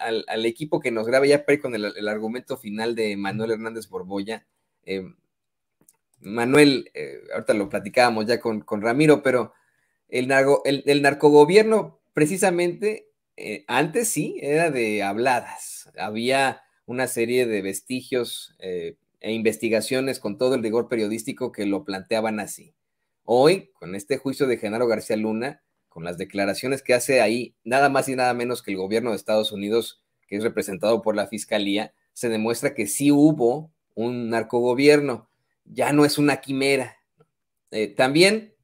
al, equipo que nos graba ya con el, argumento final de Manuel Hernández Borboya. Em, Manuel, eh, ahorita lo platicábamos ya con, Ramiro, pero el, el, narcogobierno precisamente eh, antes sí era de habladas. Había una serie de vestigios eh, e investigaciones con todo el rigor periodístico que lo planteaban así. Hoy, con este juicio de Genaro García Luna, con las declaraciones que hace ahí, nada más y nada menos que el gobierno de Estados Unidos, que es representado por la Fiscalía, se demuestra que sí hubo un narcogobierno, ya no es una quimera. Eh, también,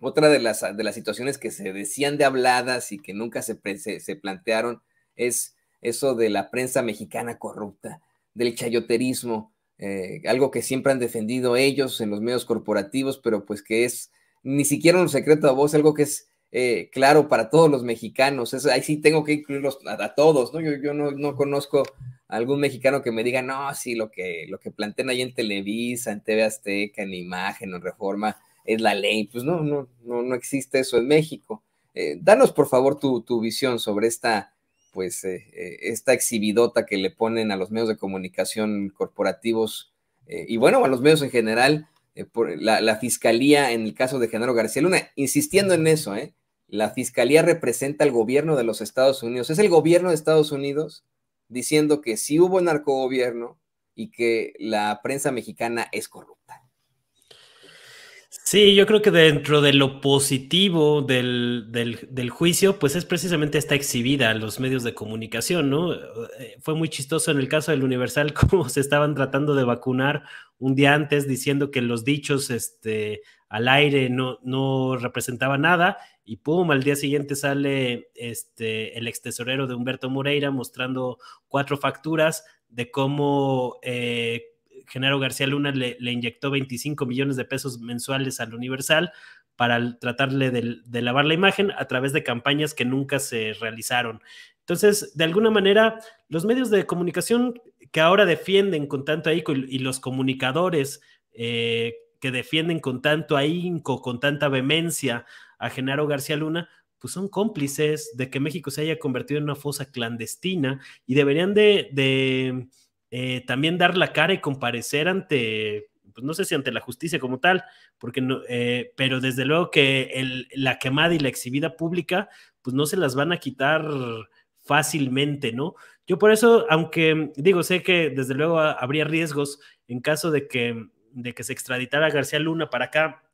otra de las, de las situaciones que se decían de habladas y que nunca se, se, plantearon es eso de la prensa mexicana corrupta, del chayoterismo, eh, algo que siempre han defendido ellos en los medios corporativos, pero pues que es ni siquiera un secreto a voz, algo que es eh, claro para todos los mexicanos. ahí sí tengo que incluirlos a, todos, ¿no? Yo, no, conozco a algún mexicano que me diga, no, sí, lo que, lo que plantean ahí en Televisa, en TV Azteca, en Imagen, en Reforma, es la ley. Pues no, no, no, no existe eso en México. Eh, danos, por favor, tu, visión sobre esta pues eh, esta exhibidota que le ponen a los medios de comunicación corporativos y bueno, a los medios en general, eh, la, fiscalía en el caso de Genaro García Luna, insistiendo en eso, ¿eh? La fiscalía representa al gobierno de los Estados Unidos. Es el gobierno de Estados Unidos diciendo que sí hubo narcogobierno y que la prensa mexicana es corrupta. Sí, yo creo que dentro de lo positivo del, del, juicio, pues es precisamente esta exhibida a los medios de comunicación, ¿no? Eh, fue muy chistoso en el caso del Universal cómo se estaban tratando de vacunar un día antes diciendo que los dichos este, al aire no, no representaban nada y pum, al día siguiente sale este, el ex tesorero de Humberto Moreira mostrando cuatro facturas de cómo... Eh, Genaro García Luna le, inyectó 25 millones de pesos mensuales al Universal para tratarle de, lavar la imagen a través de campañas que nunca se realizaron. Entonces, de alguna manera, los medios de comunicación que ahora defienden con tanto ahínco y, los comunicadores eh, que defienden con tanto ahínco, con tanta vehemencia a Genaro García Luna, pues son cómplices de que México se haya convertido en una fosa clandestina y deberían de eh, también dar la cara y comparecer ante, pues no sé si ante la justicia como tal, porque no, eh, pero desde luego que la quemada y la exhibida pública, pues no se las van a quitar fácilmente, ¿no? Yo por eso, aunque digo, sé que desde luego habría riesgos en caso de que, de que se extraditara García Luna para acá,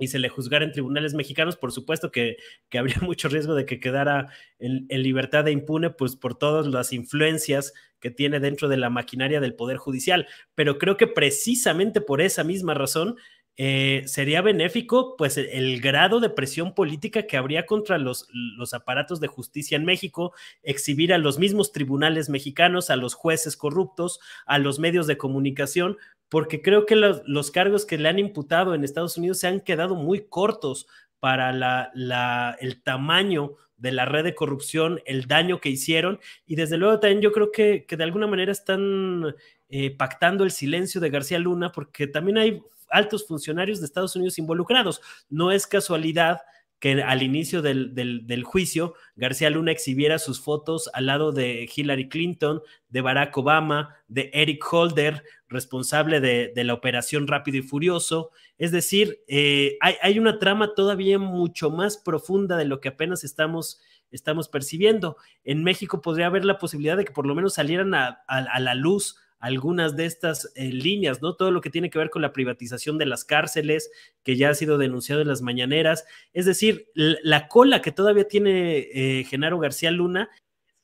y se le juzgara en tribunales mexicanos, por supuesto que, habría mucho riesgo de que quedara en, libertad e impune, pues por todas las influencias que tiene dentro de la maquinaria del Poder Judicial. Pero creo que precisamente por esa misma razón eh, sería benéfico, pues, e, el, grado de presión política que habría contra los, los aparatos de justicia en México, exhibir a los mismos tribunales mexicanos, a los jueces corruptos, a los medios de comunicación, porque creo que los, cargos que le han imputado en Estados Unidos se han quedado muy cortos para la, el tamaño de la red de corrupción, el daño que hicieron, y desde luego también yo creo que, que de alguna manera están eh, pactando el silencio de García Luna, porque también hay altos funcionarios de Estados Unidos involucrados. No es casualidad que al inicio del, juicio García Luna exhibiera sus fotos al lado de Hillary Clinton, de Barack Obama, de Eric Holder, responsable de, la operación Rápido y Furioso. Es decir, eh, hay, una trama todavía mucho más profunda de lo que apenas estamos, estamos percibiendo. En México podría haber la posibilidad de que por lo menos salieran a, la luz algunas de estas eh, líneas, ¿no? Todo lo que tiene que ver con la privatización de las cárceles, que ya ha sido denunciado en las mañaneras. Es decir, la cola que todavía tiene eh, Genaro García Luna es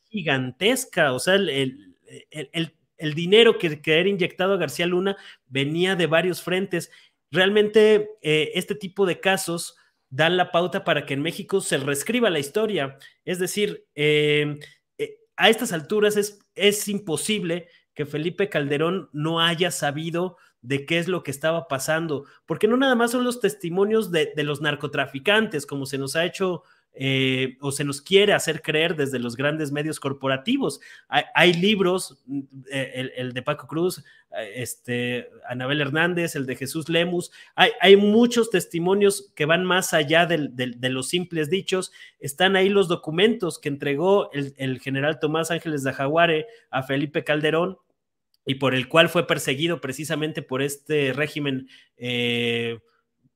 gigantesca, o sea, el el dinero que, era inyectado a García Luna venía de varios frentes. Realmente eh, este tipo de casos dan la pauta para que en México se reescriba la historia. Es decir, eh, eh, a estas alturas es, es imposible que Felipe Calderón no haya sabido de qué es lo que estaba pasando, porque no nada más son los testimonios de, de los narcotraficantes, como se nos ha hecho eh, o se nos quiere hacer creer desde los grandes medios corporativos. Hay, libros, mm, eh, el, de Paco Cruz, eh, este, Anabel Hernández, el de Jesús Lemus, hay, muchos testimonios que van más allá de los simples dichos. Están ahí los documentos que entregó el, el general Tomás Ángeles de Jaguare a Felipe Calderón y por el cual fue perseguido precisamente por este régimen. Eh,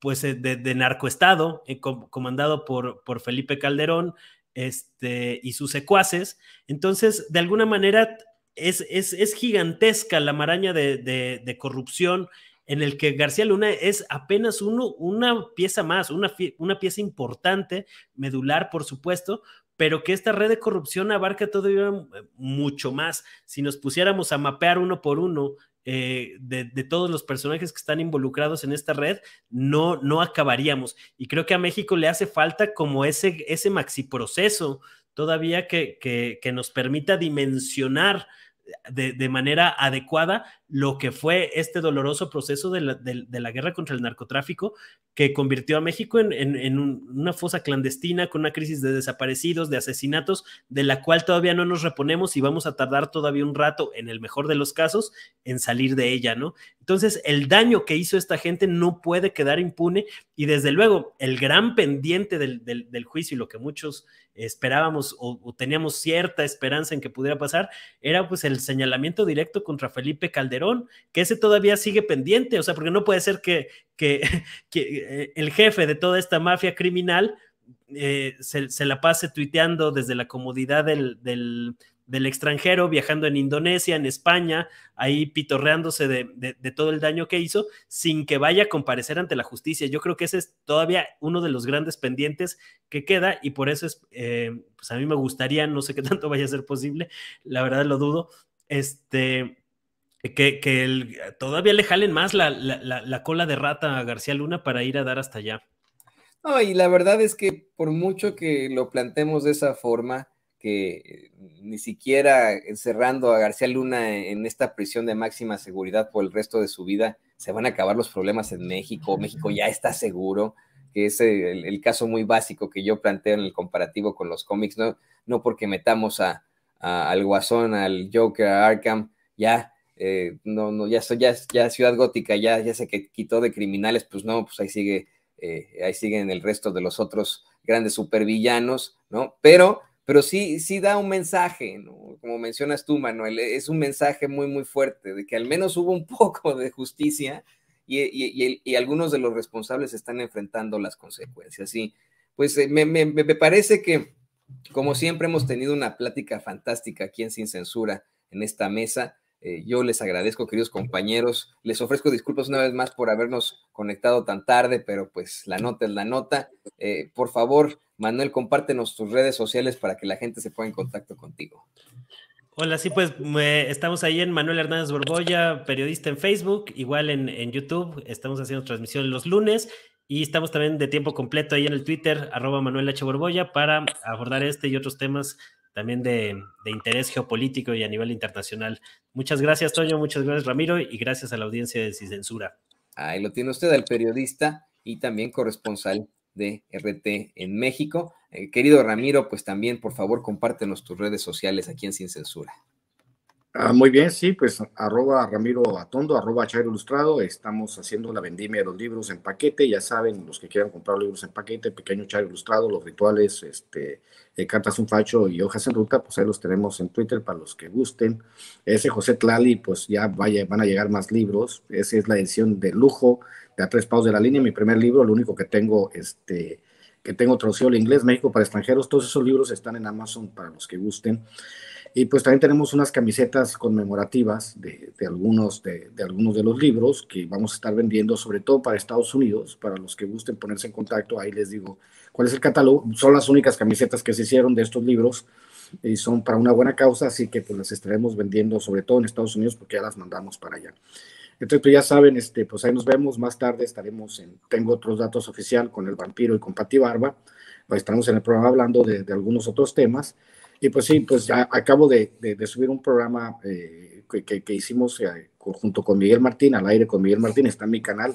pues eh, de, narcoestado, eh, comandado por, por Felipe Calderón este, y sus secuaces. Entonces, de alguna manera, es, es, gigantesca la maraña de, corrupción en el que García Luna es apenas uno, una pieza más, una, una pieza importante, medular, por supuesto, pero que esta red de corrupción abarca todavía eh, mucho más. Si nos pusiéramos a mapear uno por uno eh, de, todos los personajes que están involucrados en esta red, no, no acabaríamos. Y creo que a México le hace falta como ese, ese proceso todavía que, que, que nos permita dimensionar de, de, manera adecuada lo que fue este doloroso proceso de la, guerra contra el narcotráfico que convirtió a México en, una fosa clandestina con una crisis de desaparecidos, de asesinatos, de la cual todavía no nos reponemos y vamos a tardar todavía un rato, en el mejor de los casos, en salir de ella, ¿no? Entonces, el daño que hizo esta gente no puede quedar impune y desde luego el gran pendiente del, juicio y lo que muchos esperábamos o, o teníamos cierta esperanza en que pudiera pasar era pues el señalamiento directo contra Felipe Calderón que ese todavía sigue pendiente, o sea, porque no puede ser que, que, eh, el jefe de toda esta mafia criminal eh, se, la pase tuiteando desde la comodidad del, extranjero, viajando en Indonesia, en España, ahí pitorreándose de, todo el daño que hizo, sin que vaya a comparecer ante la justicia. Yo creo que ese es todavía uno de los grandes pendientes que queda y por eso es, eh, pues a mí me gustaría, no sé qué tanto vaya a ser posible, la verdad lo dudo, este, eh, que, que todavía le jalen más la, cola de rata a García Luna para ir a dar hasta allá. No, y la verdad es que por mucho que lo planteemos de esa forma, que ni siquiera encerrando a García Luna en esta prisión de máxima seguridad por el resto de su vida, se van a acabar los problemas en México. México ya está seguro, que es el, caso muy básico que yo planteo en el comparativo con los cómics, no, no porque metamos al Guasón, al Joker, a Arkham, ya eh, no, no, ya, ya, ya Ciudad Gótica ya, ya se quitó de criminales, pues no, pues ahí sigue, eh, ahí siguen el resto de los otros grandes supervillanos, ¿no? Pero, pero sí, sí da un mensaje, Como mencionas tú, Manuel, e, es un mensaje muy, muy fuerte, de que al menos hubo un poco de justicia y, algunos de los responsables están enfrentando las consecuencias. sí pues eh, me, me parece que, como siempre, hemos tenido una plática fantástica aquí en Sin Censura, en esta mesa. Eh, yo les agradezco, queridos compañeros. Les ofrezco disculpas una vez más por habernos conectado tan tarde, pero pues la nota es la nota. Eh, por favor, Manuel, compártenos tus redes sociales para que la gente se ponga en contacto contigo. Hola, sí, pues estamos ahí en Manuel Hernández Borboya, periodista en Facebook, igual en, en YouTube. Estamos haciendo transmisión los lunes y estamos también de tiempo completo ahí en el Twitter, arroba Manuel H. Borboya, para abordar este y otros temas también de, interés geopolítico y a nivel internacional. Muchas gracias, Toño, muchas gracias, Ramiro, y gracias a la audiencia de Sin Censura. Ahí lo tiene usted, al periodista y también corresponsal de RT en México. Eh, querido Ramiro, pues también, por favor, compártenos tus redes sociales aquí en Sin Censura. Ah, muy bien, sí, pues arroba Ramiro Atondo, arroba Chairo Ilustrado, estamos haciendo la vendimia de los libros en paquete, ya saben, los que quieran comprar libros en paquete, Pequeño Chairo Ilustrado, Los Rituales, este, eh, Cartas un Facho y Hojas en Ruta, pues ahí los tenemos en Twitter para los que gusten. Ese José Tlali, pues ya vaya, van a llegar más libros, esa es la edición de lujo de A Tres Paus de la Línea, mi primer libro, lo único que tengo, este, que tengo traducido al inglés, México para extranjeros, todos esos libros están en Amazon para los que gusten. Y pues también tenemos unas camisetas conmemorativas de, de algunos, de, de, algunos de los libros que vamos a estar vendiendo, sobre todo para Estados Unidos, para los que gusten ponerse en contacto, ahí les digo cuál es el catálogo. Son las únicas camisetas que se hicieron de estos libros y son para una buena causa, así que pues las estaremos vendiendo, sobre todo en Estados Unidos, porque ya las mandamos para allá. Entonces, pues ya saben, este, pues ahí nos vemos. Más tarde estaremos en, tengo otros datos oficial con el vampiro y con Patty Barba. Pues, estaremos en el programa hablando de, de algunos otros temas. Y pues sí, pues ya acabo de, subir un programa eh, que, hicimos eh, junto con Miguel Martín, al aire con Miguel Martín, está en mi canal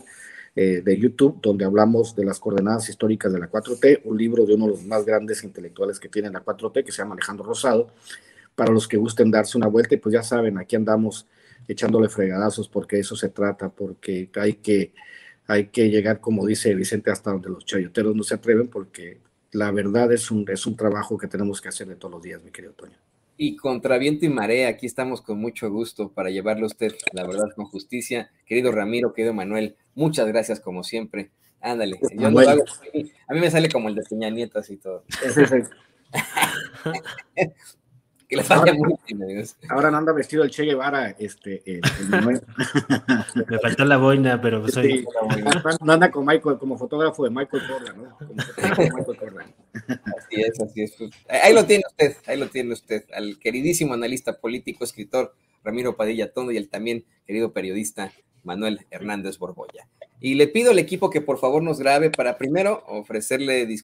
eh, de YouTube, donde hablamos de las coordenadas históricas de la 4T, un libro de uno de los más grandes intelectuales que tiene la 4T, que se llama Alejandro Rosado, para los que gusten darse una vuelta, y pues ya saben, aquí andamos echándole fregadazos porque eso se trata, porque hay que, hay que llegar, como dice Vicente, hasta donde los chayoteros no se atreven, porque la verdad es un, es trabajo que tenemos que hacer de todos los días, mi querido Toño. Y contra viento y marea, aquí estamos con mucho gusto para llevarle a usted la verdad con justicia. Querido Ramiro, querido Manuel, muchas gracias como siempre. Ándale, señor A mí me sale como el de Peña Nietas y todo. ahora, no anda vestido el Che Guevara, este, Me faltó la boina, pero pues, No anda con Michael, como fotógrafo de Michael Jordan, Así es, así es. Pues. Ahí lo tiene usted, ahí lo tiene usted, al queridísimo analista político, escritor Ramiro Padilla Tondo y el también querido periodista Manuel Hernández Borgoya. Y le pido al equipo que por favor nos grabe para primero ofrecerle